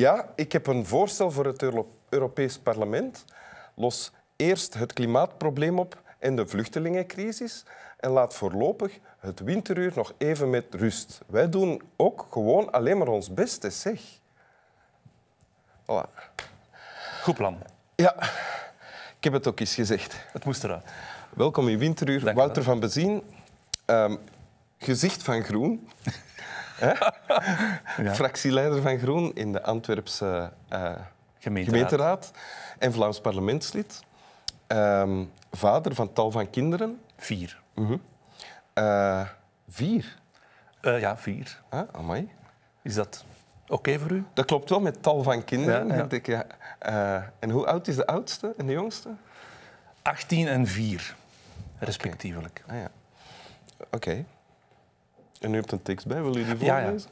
Ja, ik heb een voorstel voor het Europees Parlement. Los eerst het klimaatprobleem op en de vluchtelingencrisis en laat voorlopig het winteruur nog even met rust. Wij doen ook gewoon alleen maar ons beste, zeg. Voilà. Goed plan. Ja, ik heb het ook eens gezegd. Het moest eruit. Welkom in Winteruur, Dank Wouter van Bezien. Ehm, gezicht van groen. Fractieleider van Groen in de Antwerpse uh, gemeenteraad. en Vlaams parlementslid. Ehm, vader van tal van kinderen. Vier. Mhm. Eh, vier? Eh, ja, vier. Ah, amai. Is dat oké voor u? Dat klopt wel met tal van kinderen. Ja, Ik, ja. en hoe oud is de oudste en de jongste? 18 en 4, respectievelijk. Ah, ja. Oké. En u hebt een tekst bij, wil u die voorlezen?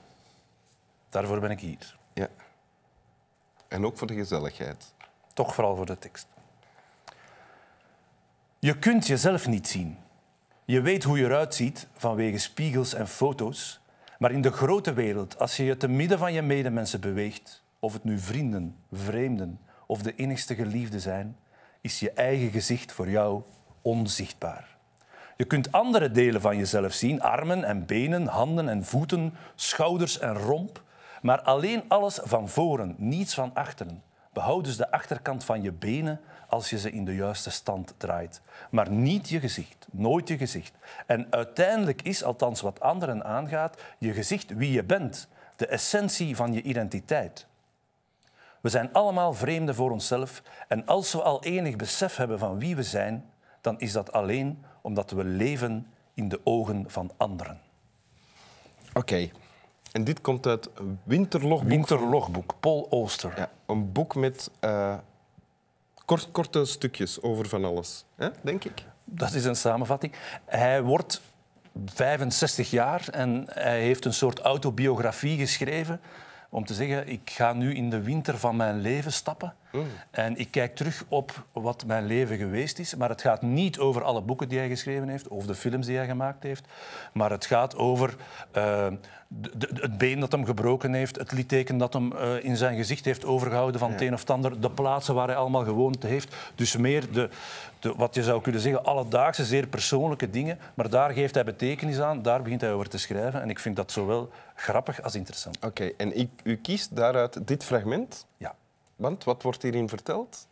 Daarvoor ben ik hier. Ja. En ook voor de gezelligheid. Toch vooral voor de tekst. Je kunt jezelf niet zien. Je weet hoe je eruit ziet vanwege spiegels en foto's. Maar in de grote wereld, als je je te midden van je medemensen beweegt, of het nu vrienden, vreemden of de innigste geliefden zijn, is je eigen gezicht voor jou onzichtbaar. Je kunt andere delen van jezelf zien, armen en benen, handen en voeten, schouders en romp, maar alleen alles van voren, niets van achteren. Behoud dus de achterkant van je benen als je ze in de juiste stand draait, maar niet je gezicht, nooit je gezicht. En uiteindelijk is, althans wat anderen aangaat, je gezicht wie je bent, de essentie van je identiteit. We zijn allemaal vreemden voor onszelf en als we al enig besef hebben van wie we zijn, dan is dat alleen omdat we leven in de ogen van anderen. Oké. En dit komt uit Winterlogboek. Winterlogboek, Paul Ooster. Ja, een boek met eh, kort, korte stukjes over van alles, hè? denk ik. Dat is een samenvatting. Hij wordt 65 jaar en hij heeft een soort autobiografie geschreven om te zeggen, ik ga nu in de winter van mijn leven stappen. Mm. En ik kijk terug op wat mijn leven geweest is. Maar het gaat niet over alle boeken die hij geschreven heeft of de films die hij gemaakt heeft. Maar het gaat over eh, het been dat hem gebroken heeft, het litteken dat hem eh, in zijn gezicht heeft overgehouden van ja. het een of het ander, de plaatsen waar hij allemaal gewoond heeft. Dus meer de, de, wat je zou kunnen zeggen, alledaagse, zeer persoonlijke dingen. Maar daar geeft hij betekenis aan, daar begint hij over te schrijven. En ik vind dat zowel grappig als interessant. Oké, en ik, u kiest daaruit dit fragment? Ja. Want wat wordt hierin verteld?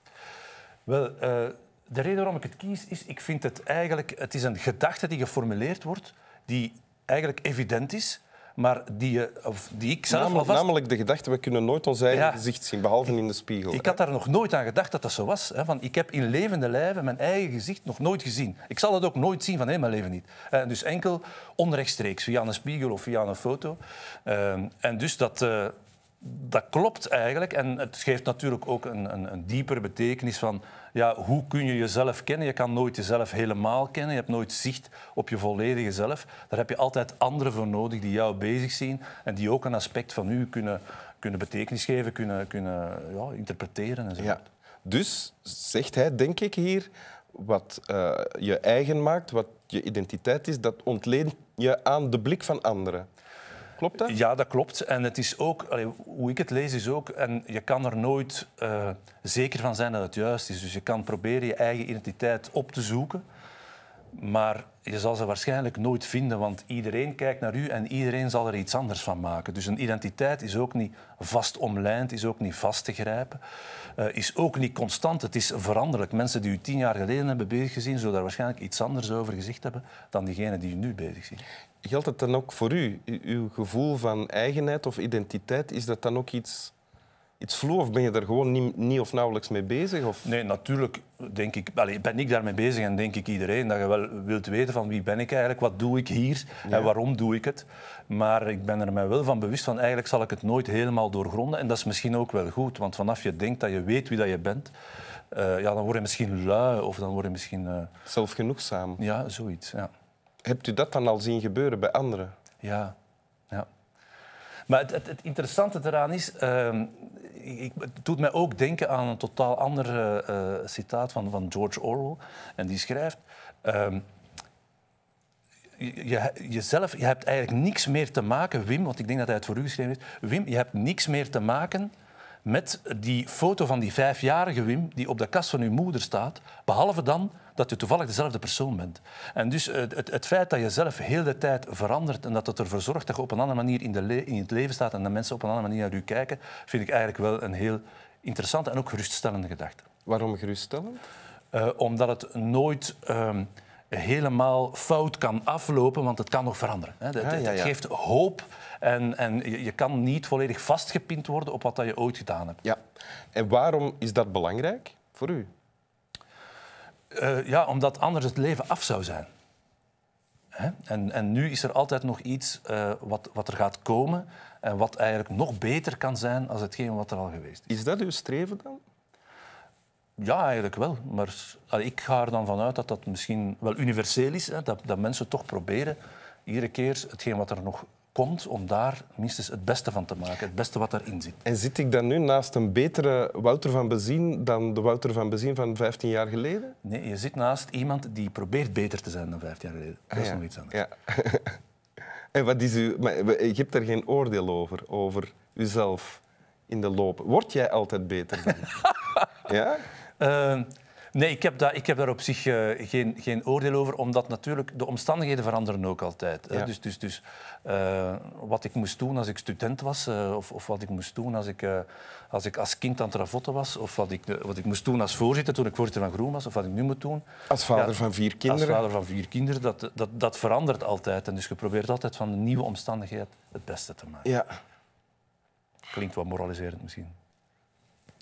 Wel, eh, de reden waarom ik het kies is, ik vind het eigenlijk, het is een gedachte die geformuleerd wordt, die eigenlijk evident is, maar die, je, eh, of die ik zelf namelijk, alvast... namelijk de gedachte, we kunnen nooit ons eigen gezicht zien, behalve in de spiegel. Ik had daar nog nooit aan gedacht dat dat zo was. Hè? Van, ik heb in levende lijven mijn eigen gezicht nog nooit gezien. Ik zal dat ook nooit zien van hé, mijn leven niet. Eh, en dus enkel onrechtstreeks, via een spiegel of via een foto. Ehm, en dus dat dat klopt eigenlijk. En het geeft natuurlijk ook een, een, een diepere betekenis van ja, hoe kun je jezelf kennen? Je kan nooit jezelf helemaal kennen. Je hebt nooit zicht op je volledige zelf. Daar heb je altijd anderen voor nodig die jou bezig zien en die ook een aspect van u kunnen, kunnen betekenis geven, kunnen, kunnen ja, interpreteren. En zo. Ja. Dus zegt hij, denk ik hier, wat eh, je eigen maakt, wat je identiteit is, dat ontleent je aan de blik van anderen. Klopt dat? Ja, dat klopt. En het is ook, hoe ik het lees, is ook, en je kan er nooit eh, zeker van zijn dat het juist is. Dus je kan proberen je eigen identiteit op te zoeken. Maar je zal ze waarschijnlijk nooit vinden, want iedereen kijkt naar u en iedereen zal er iets anders van maken. Dus een identiteit is ook niet vast omlijnd, is ook niet vast te grijpen, eh, is ook niet constant, het is veranderlijk. Mensen die u tien jaar geleden hebben bezig gezien, zullen daar waarschijnlijk iets anders over gezegd hebben dan diegenen die u nu bezig zien. Geldt dat dan ook voor u? uw gevoel van eigenheid of identiteit, is dat dan ook iets iets of ben je daar gewoon niet, of nauwelijks mee bezig? Of? Nee, natuurlijk denk ik, allez, ben ik daarmee bezig en denk ik iedereen dat je wel wilt weten van wie ben ik eigenlijk, wat doe ik hier en waarom doe ik het. Maar ik ben er mij wel van bewust van eigenlijk zal ik het nooit helemaal doorgronden en dat is misschien ook wel goed, want vanaf je denkt dat je weet wie dat je bent, eh, ja, dan word je misschien lui of dan word je misschien... Uh... Zelfgenoegzaam. Ja, zoiets, ja. Hebt u dat dan al zien gebeuren bij anderen? Ja, ja. Maar het, interessante eraan is, ehm, ik, het doet mij ook denken aan een totaal ander eh, eh, citaat van, van George Orwell. En die schrijft... Ehm, je, jezelf, je hebt eigenlijk niks meer te maken, Wim, want ik denk dat hij het voor u geschreven heeft. Wim, je hebt niks meer te maken met die foto van die vijfjarige Wim die op de kast van uw moeder staat, behalve dan dat je toevallig dezelfde persoon bent. En dus eh, het, het feit dat je zelf heel de tijd verandert en dat het ervoor zorgt dat je op een andere manier in, de in het leven staat en dat mensen op een andere manier naar u kijken, vind ik eigenlijk wel een heel interessante en ook geruststellende gedachte. Waarom geruststellend? Eh, omdat het nooit... Ehm, helemaal fout kan aflopen, want het kan nog veranderen. Hè. Dat, dat, geeft hoop en, en je, kan niet volledig vastgepind worden op wat dat je ooit gedaan hebt. Ja. En waarom is dat belangrijk voor u? Eh, ja, omdat anders het leven af zou zijn. Hè? En, en nu is er altijd nog iets eh, wat, wat er gaat komen en wat eigenlijk nog beter kan zijn als hetgeen wat er al geweest is. Is dat uw streven dan? Ja, eigenlijk wel. Maar ik ga er dan vanuit dat dat misschien wel universeel is. Hè, dat, dat mensen toch proberen iedere keer hetgeen wat er nog komt om daar minstens het beste van te maken, het beste wat erin zit. En zit ik dan nu naast een betere Wouter van Bezien dan de Wouter van Bezien van 15 jaar geleden? Nee, je zit naast iemand die probeert beter te zijn dan 15 jaar geleden. Dat is ah nog iets anders. Ja. en wat is u... Maar je hebt daar geen oordeel over, over uzelf in de loop. Word jij altijd beter dan? ja? Ehm, nee, ik heb, daar, ik heb op zich eh, geen, geen oordeel over, omdat natuurlijk de omstandigheden veranderen ook altijd. Eh, dus, dus, dus eh, wat ik moest doen als ik student was, of, of wat ik moest doen als ik, als, ik als kind aan het ravotten was, of wat ik, wat ik moest doen als voorzitter toen ik voorzitter van Groen was, of wat ik nu moet doen. Als vader van vier kinderen? Als vader van vier kinderen, dat, dat, dat verandert altijd. En dus je probeert altijd van de nieuwe omstandigheden het beste te maken. Ja. Klinkt wat moraliserend misschien.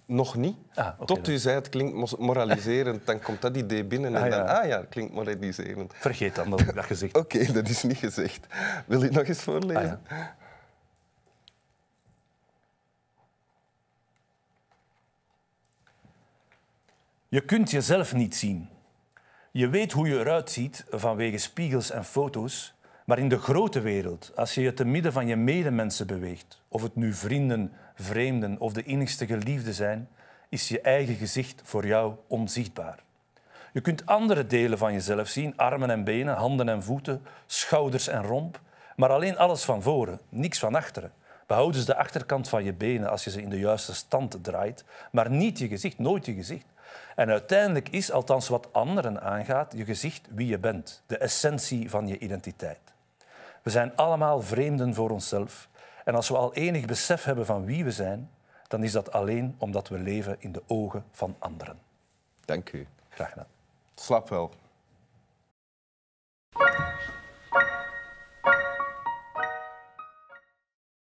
Nog niet. Ah, Tot u zei het klinkt moraliserend, dan komt dat idee binnen ah, en ah, ja. dan, ah ja, het klinkt moraliserend. Vergeet dan dat ik dat gezegd Oké, dat is niet gezegd. Wil je het nog eens voorlezen? Ah, je kunt jezelf niet zien. Je weet hoe je eruit ziet vanwege spiegels en foto's, maar in de grote wereld, als je je te midden van je medemensen beweegt, of het nu vrienden, vreemden of de innigste geliefden zijn, is je eigen gezicht voor jou onzichtbaar. Je kunt andere delen van jezelf zien, armen en benen, handen en voeten, schouders en romp, maar alleen alles van voren, niks van achteren. Behoud dus de achterkant van je benen als je ze in de juiste stand draait, maar niet je gezicht, nooit je gezicht. En uiteindelijk is, althans wat anderen aangaat, je gezicht wie je bent, de essentie van je identiteit. We zijn allemaal vreemden voor onszelf. En als we al enig besef hebben van wie we zijn, dan is dat alleen omdat we leven in de ogen van anderen. Dank u. Graag gedaan. Slap wel.